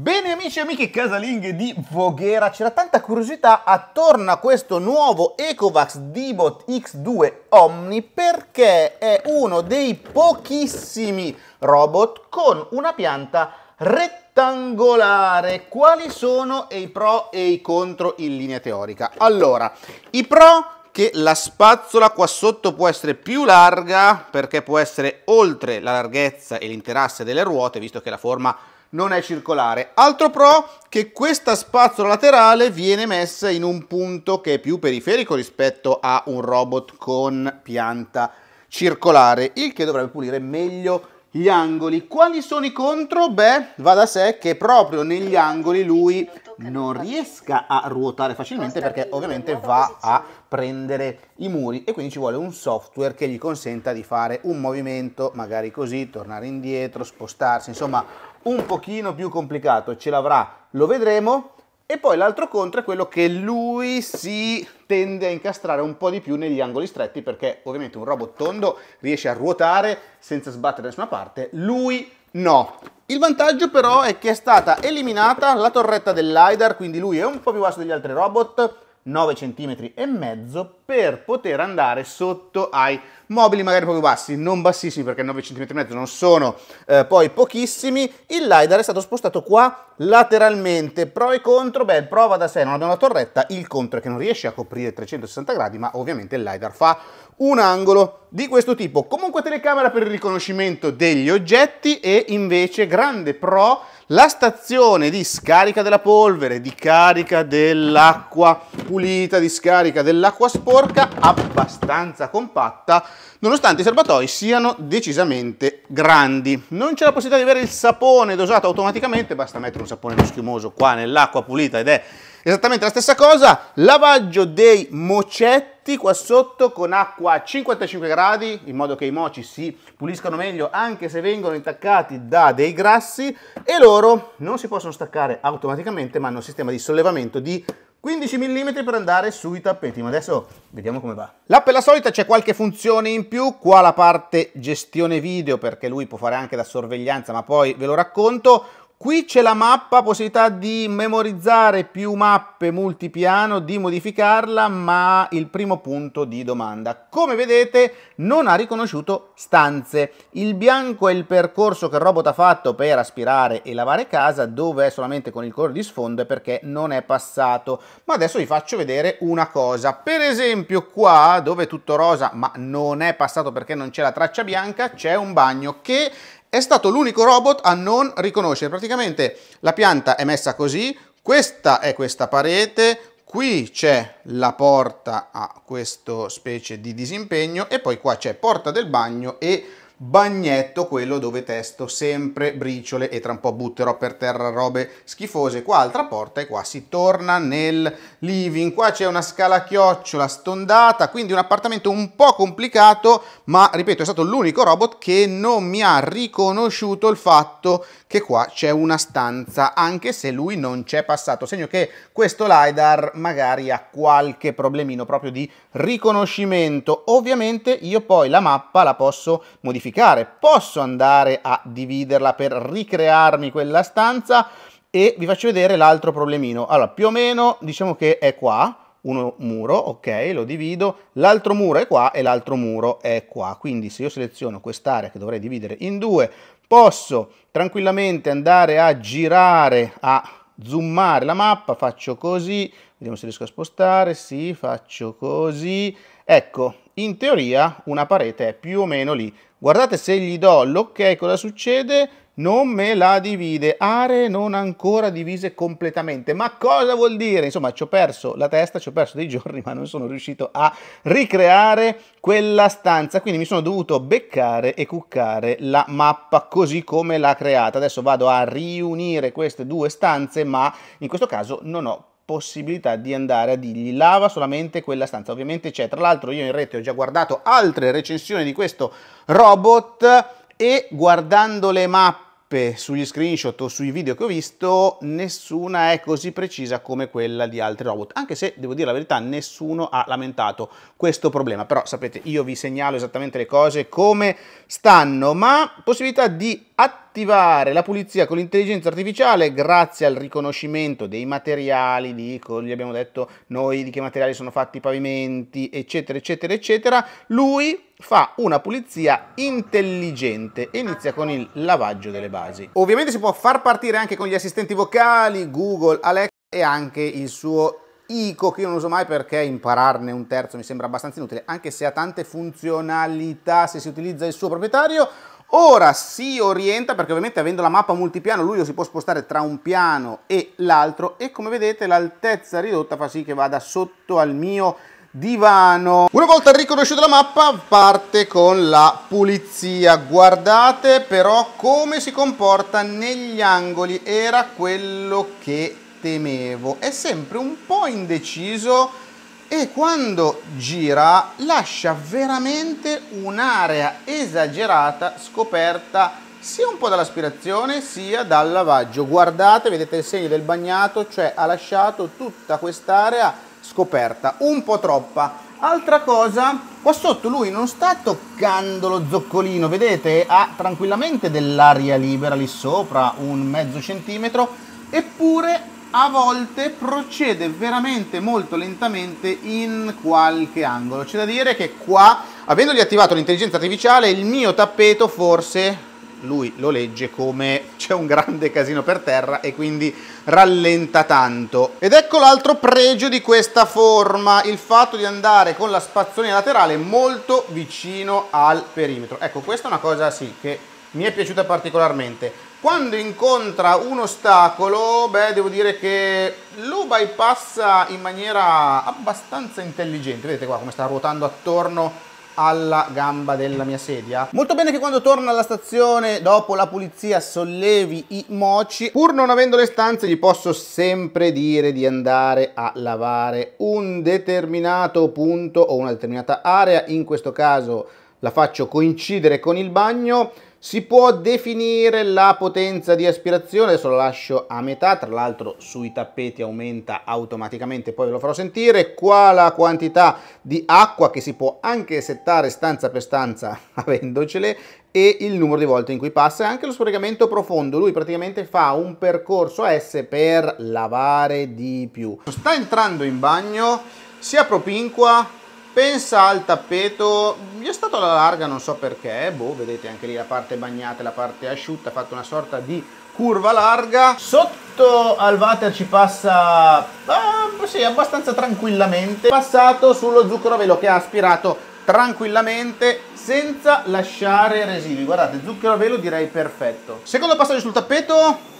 Bene amici e amiche casalinghe di Voghera, c'era tanta curiosità attorno a questo nuovo Ecovax D-Bot X2 Omni perché è uno dei pochissimi robot con una pianta rettangolare. Quali sono i pro e i contro in linea teorica? Allora, i pro che la spazzola qua sotto può essere più larga perché può essere oltre la larghezza e l'interasse delle ruote, visto che la forma è non è circolare. Altro pro che questa spazzola laterale viene messa in un punto che è più periferico rispetto a un robot con pianta circolare, il che dovrebbe pulire meglio gli angoli. Quali sono i contro? Beh, va da sé che proprio negli angoli lui non riesca a ruotare facilmente perché ovviamente va a prendere i muri e quindi ci vuole un software che gli consenta di fare un movimento, magari così, tornare indietro, spostarsi, insomma un pochino più complicato, ce l'avrà, lo vedremo. E poi l'altro contro è quello che lui si tende a incastrare un po' di più negli angoli stretti perché ovviamente un robot tondo riesce a ruotare senza sbattere da nessuna parte, lui no. Il vantaggio però è che è stata eliminata la torretta del LiDAR, quindi lui è un po' più basso degli altri robot, 9 cm e mezzo per poter andare sotto ai mobili magari proprio bassi, non bassissimi perché 9 cm e mezzo non sono eh, poi pochissimi, il LiDAR è stato spostato qua lateralmente, pro e contro, beh prova da sé, non abbiamo la torretta, il contro è che non riesce a coprire 360 gradi ma ovviamente il LiDAR fa un angolo di questo tipo, comunque telecamera per il riconoscimento degli oggetti e invece grande pro la stazione di scarica della polvere, di carica dell'acqua pulita, di scarica dell'acqua sporca, abbastanza compatta, nonostante i serbatoi siano decisamente grandi. Non c'è la possibilità di avere il sapone dosato automaticamente, basta mettere un sapone schiumoso qua nell'acqua pulita ed è Esattamente la stessa cosa, lavaggio dei mocetti qua sotto con acqua a 55 gradi, in modo che i moci si puliscano meglio anche se vengono intaccati da dei grassi e loro non si possono staccare automaticamente ma hanno un sistema di sollevamento di 15 mm per andare sui tappeti, ma adesso vediamo come va. L'app è la solita, c'è qualche funzione in più, qua la parte gestione video perché lui può fare anche la sorveglianza, ma poi ve lo racconto. Qui c'è la mappa, possibilità di memorizzare più mappe multipiano, di modificarla, ma il primo punto di domanda. Come vedete non ha riconosciuto stanze. Il bianco è il percorso che il robot ha fatto per aspirare e lavare casa, dove è solamente con il colore di sfondo perché non è passato. Ma adesso vi faccio vedere una cosa. Per esempio qua, dove è tutto rosa, ma non è passato perché non c'è la traccia bianca, c'è un bagno che è stato l'unico robot a non riconoscere. Praticamente la pianta è messa così, questa è questa parete, qui c'è la porta a questo specie di disimpegno e poi qua c'è porta del bagno e bagnetto quello dove testo sempre briciole e tra un po' butterò per terra robe schifose qua altra porta e qua si torna nel living qua c'è una scala chiocciola stondata quindi un appartamento un po' complicato ma ripeto è stato l'unico robot che non mi ha riconosciuto il fatto che qua c'è una stanza, anche se lui non c'è passato, segno che questo LiDAR magari ha qualche problemino proprio di riconoscimento. Ovviamente io poi la mappa la posso modificare, posso andare a dividerla per ricrearmi quella stanza e vi faccio vedere l'altro problemino. Allora, più o meno diciamo che è qua, uno muro, ok, lo divido, l'altro muro è qua e l'altro muro è qua. Quindi se io seleziono quest'area che dovrei dividere in due, posso tranquillamente andare a girare, a zoomare la mappa, faccio così, vediamo se riesco a spostare, sì, faccio così, ecco, in teoria una parete è più o meno lì. Guardate se gli do l'ok, ecco, cosa succede? non me la divide, aree non ancora divise completamente. Ma cosa vuol dire? Insomma, ci ho perso la testa, ci ho perso dei giorni, ma non sono riuscito a ricreare quella stanza, quindi mi sono dovuto beccare e cuccare la mappa così come l'ha creata. Adesso vado a riunire queste due stanze, ma in questo caso non ho possibilità di andare a dirgli lava solamente quella stanza. Ovviamente c'è, tra l'altro io in rete ho già guardato altre recensioni di questo robot e guardando le mappe mappe, sugli screenshot o sui video che ho visto, nessuna è così precisa come quella di altri robot, anche se devo dire la verità, nessuno ha lamentato questo problema, però sapete, io vi segnalo esattamente le cose come stanno, ma possibilità di attivare la pulizia con l'intelligenza artificiale grazie al riconoscimento dei materiali, di, gli abbiamo detto noi di che materiali sono fatti i pavimenti, eccetera, eccetera, eccetera, lui fa una pulizia intelligente e inizia con il lavaggio delle basi. Ovviamente si può far partire anche con gli assistenti vocali, Google, Alex e anche il suo ICO che io non uso mai perché impararne un terzo mi sembra abbastanza inutile, anche se ha tante funzionalità se si utilizza il suo proprietario Ora si orienta perché ovviamente avendo la mappa multipiano lui lo si può spostare tra un piano e l'altro e come vedete l'altezza ridotta fa sì che vada sotto al mio divano. Una volta riconosciuta la mappa parte con la pulizia. Guardate però come si comporta negli angoli. Era quello che temevo. È sempre un po' indeciso e quando gira lascia veramente un'area esagerata scoperta sia un po' dall'aspirazione sia dal lavaggio. Guardate, vedete il segno del bagnato, cioè ha lasciato tutta quest'area scoperta, un po' troppa. Altra cosa, qua sotto lui non sta toccando lo zoccolino, vedete? Ha tranquillamente dell'aria libera lì sopra, un mezzo centimetro, eppure a volte procede veramente molto lentamente in qualche angolo. C'è da dire che qua, avendogli attivato l'intelligenza artificiale, il mio tappeto forse lui lo legge come c'è un grande casino per terra e quindi rallenta tanto. Ed ecco l'altro pregio di questa forma, il fatto di andare con la spazzolina laterale molto vicino al perimetro. Ecco, questa è una cosa sì che mi è piaciuta particolarmente. Quando incontra un ostacolo, beh, devo dire che lo bypassa in maniera abbastanza intelligente. Vedete qua come sta ruotando attorno alla gamba della mia sedia. Molto bene che quando torna alla stazione dopo la pulizia sollevi i moci. Pur non avendo le stanze gli posso sempre dire di andare a lavare un determinato punto o una determinata area. In questo caso la faccio coincidere con il bagno si può definire la potenza di aspirazione, adesso lo lascio a metà, tra l'altro sui tappeti aumenta automaticamente, poi ve lo farò sentire, qua la quantità di acqua che si può anche settare stanza per stanza avendocele e il numero di volte in cui passa e anche lo sfregamento profondo, lui praticamente fa un percorso a S per lavare di più. Sta entrando in bagno, si apropinqua, Pensa al tappeto, gli è stato alla larga, non so perché, boh, vedete anche lì la parte bagnata e la parte asciutta, ha fatto una sorta di curva larga. Sotto al water ci passa, eh, sì, abbastanza tranquillamente, passato sullo zucchero a velo che ha aspirato tranquillamente senza lasciare residui. Guardate, zucchero a velo direi perfetto. Secondo passaggio sul tappeto,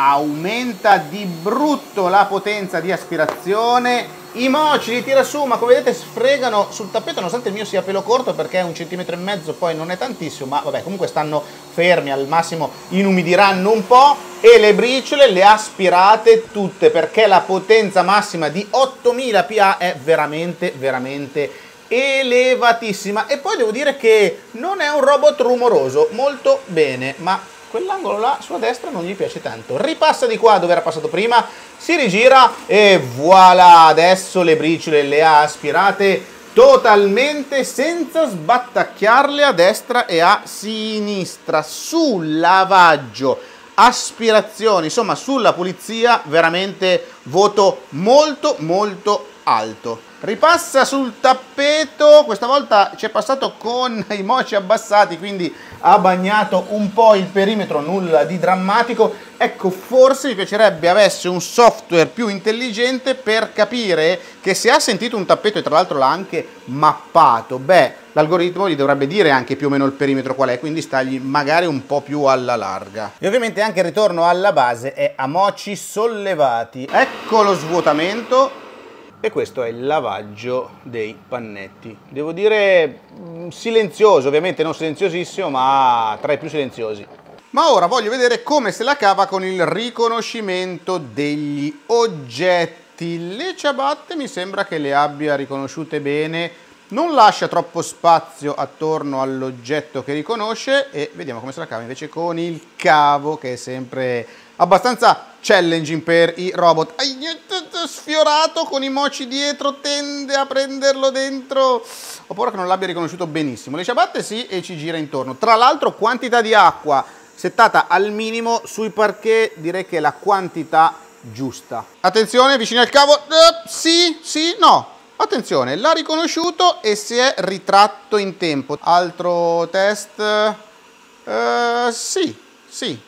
aumenta di brutto la potenza di aspirazione i moci li tira su ma come vedete sfregano sul tappeto nonostante il mio sia pelo corto perché è un centimetro e mezzo poi non è tantissimo ma vabbè comunque stanno fermi al massimo inumidiranno un po' e le briciole le aspirate tutte perché la potenza massima di 8000 PA è veramente veramente elevatissima e poi devo dire che non è un robot rumoroso molto bene ma quell'angolo là sulla destra non gli piace tanto ripassa di qua dove era passato prima si rigira e voilà adesso le briciole le ha aspirate totalmente senza sbattacchiarle a destra e a sinistra sul lavaggio aspirazioni insomma sulla pulizia veramente voto molto molto alto Ripassa sul tappeto, questa volta ci è passato con i moci abbassati, quindi ha bagnato un po' il perimetro, nulla di drammatico. Ecco, forse mi piacerebbe avesse un software più intelligente per capire che se ha sentito un tappeto e tra l'altro l'ha anche mappato, beh, l'algoritmo gli dovrebbe dire anche più o meno il perimetro qual è, quindi stagli magari un po' più alla larga. E ovviamente anche il ritorno alla base è a moci sollevati. Ecco lo svuotamento e questo è il lavaggio dei pannetti. Devo dire mm, silenzioso, ovviamente non silenziosissimo, ma tra i più silenziosi. Ma ora voglio vedere come se la cava con il riconoscimento degli oggetti. Le ciabatte mi sembra che le abbia riconosciute bene, non lascia troppo spazio attorno all'oggetto che riconosce e vediamo come se la cava invece con il cavo che è sempre abbastanza challenging per i robot. Sfiorato con i moci dietro, tende a prenderlo dentro. Ho paura che non l'abbia riconosciuto benissimo. Le ciabatte sì e ci gira intorno. Tra l'altro quantità di acqua settata al minimo sui parquet direi che è la quantità giusta. Attenzione, vicino al cavo. Uh, sì, sì, no. Attenzione, l'ha riconosciuto e si è ritratto in tempo. Altro test. Uh, sì, sì,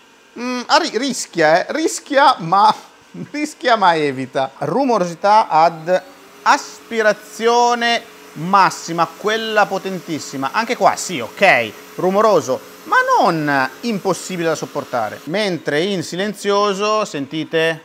Mm, ah, rischia, eh. rischia ma, rischia ma evita. Rumorosità ad aspirazione massima, quella potentissima. Anche qua sì, ok, rumoroso, ma non impossibile da sopportare. Mentre in silenzioso, sentite,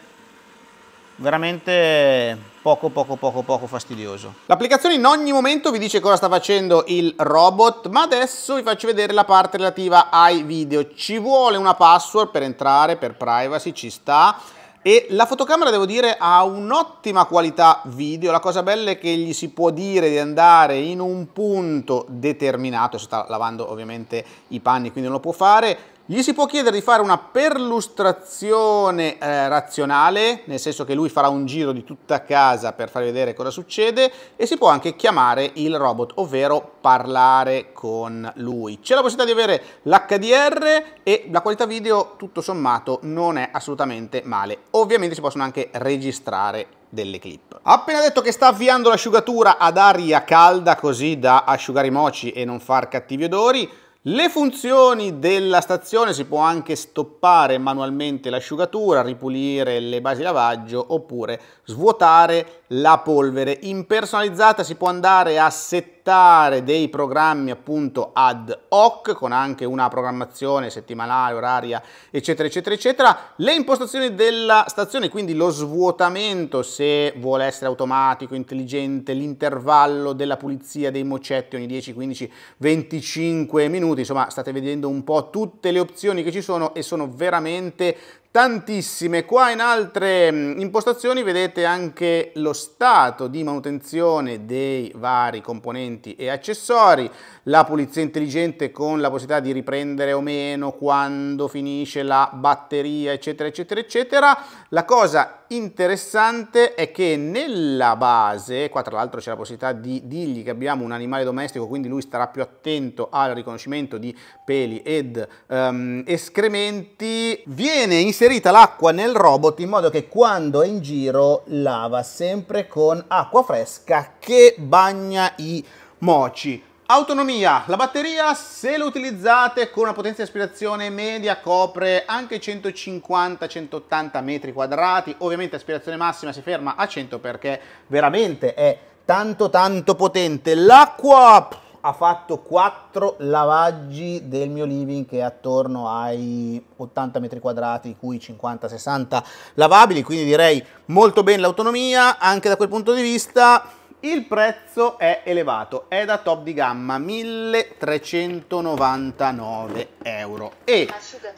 veramente poco poco poco poco fastidioso. L'applicazione in ogni momento vi dice cosa sta facendo il robot, ma adesso vi faccio vedere la parte relativa ai video. Ci vuole una password per entrare, per privacy, ci sta. E la fotocamera, devo dire, ha un'ottima qualità video. La cosa bella è che gli si può dire di andare in un punto determinato. Si sta lavando ovviamente i panni, quindi non lo può fare gli si può chiedere di fare una perlustrazione eh, razionale, nel senso che lui farà un giro di tutta casa per far vedere cosa succede, e si può anche chiamare il robot, ovvero parlare con lui. C'è la possibilità di avere l'HDR e la qualità video, tutto sommato, non è assolutamente male. Ovviamente si possono anche registrare delle clip. Appena detto che sta avviando l'asciugatura ad aria calda così da asciugare i moci e non far cattivi odori, le funzioni della stazione si può anche stoppare manualmente l'asciugatura, ripulire le basi lavaggio oppure svuotare la polvere. In personalizzata si può andare a settare dei programmi appunto ad hoc con anche una programmazione settimanale, oraria eccetera eccetera eccetera. Le impostazioni della stazione quindi lo svuotamento se vuole essere automatico, intelligente, l'intervallo della pulizia dei mocetti ogni 10, 15, 25 minuti minuti, insomma state vedendo un po' tutte le opzioni che ci sono e sono veramente tantissime. Qua in altre impostazioni vedete anche lo stato di manutenzione dei vari componenti e accessori, la pulizia intelligente con la possibilità di riprendere o meno quando finisce la batteria, eccetera, eccetera, eccetera. La cosa interessante è che nella base, qua tra l'altro c'è la possibilità di dirgli che abbiamo un animale domestico, quindi lui starà più attento al riconoscimento di peli ed um, escrementi, viene inserita l'acqua nel robot in modo che quando è in giro lava sempre con acqua fresca che bagna i moci. Autonomia, la batteria se la utilizzate con una potenza di aspirazione media copre anche 150-180 metri quadrati, ovviamente aspirazione massima si ferma a 100 perché veramente è tanto tanto potente. L'acqua ha fatto 4 lavaggi del mio living che è attorno ai 80 metri quadrati, di cui 50-60 lavabili, quindi direi molto bene l'autonomia anche da quel punto di vista il prezzo è elevato, è da top di gamma 1399 euro. E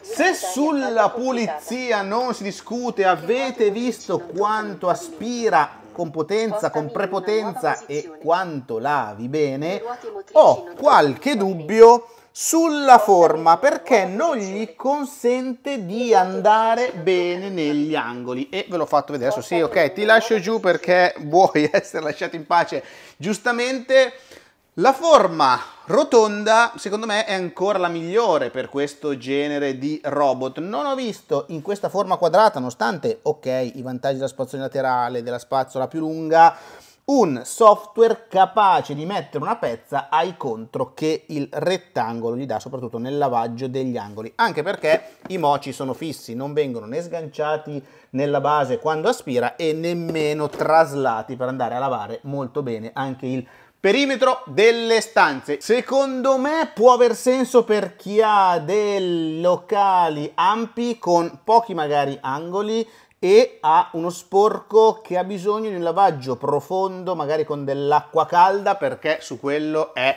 se sulla pulizia non si discute, avete visto quanto aspira con potenza, con prepotenza e quanto lavi bene, ho qualche dubbio sulla forma perché non gli consente di andare bene negli angoli e ve l'ho fatto vedere adesso sì ok ti lascio giù perché vuoi essere lasciato in pace giustamente la forma rotonda secondo me è ancora la migliore per questo genere di robot. Non ho visto in questa forma quadrata, nonostante, ok, i vantaggi della spazzatura laterale, della spazzola più lunga, un software capace di mettere una pezza ai contro che il rettangolo gli dà, soprattutto nel lavaggio degli angoli, anche perché i moci sono fissi, non vengono né sganciati nella base quando aspira e nemmeno traslati per andare a lavare molto bene anche il Perimetro delle stanze. Secondo me può aver senso per chi ha dei locali ampi con pochi magari angoli e ha uno sporco che ha bisogno di un lavaggio profondo, magari con dell'acqua calda, perché su quello è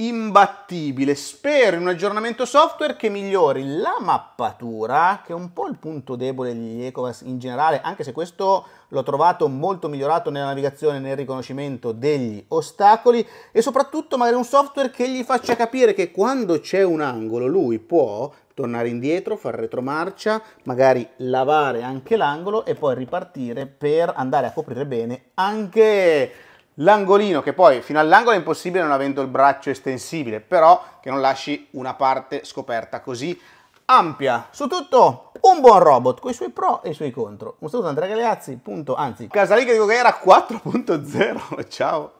imbattibile. Spero in un aggiornamento software che migliori la mappatura, che è un po' il punto debole degli ECOVAS in generale, anche se questo l'ho trovato molto migliorato nella navigazione, nel riconoscimento degli ostacoli e soprattutto magari un software che gli faccia capire che quando c'è un angolo lui può tornare indietro, far retromarcia, magari lavare anche l'angolo e poi ripartire per andare a coprire bene anche l'angolino che poi fino all'angolo è impossibile non avendo il braccio estensibile, però che non lasci una parte scoperta così ampia. Su tutto un buon robot con i suoi pro e i suoi contro. Un saluto da Andrea Galeazzi, punto, anzi, casalinga di Gogera 4.0. Ciao!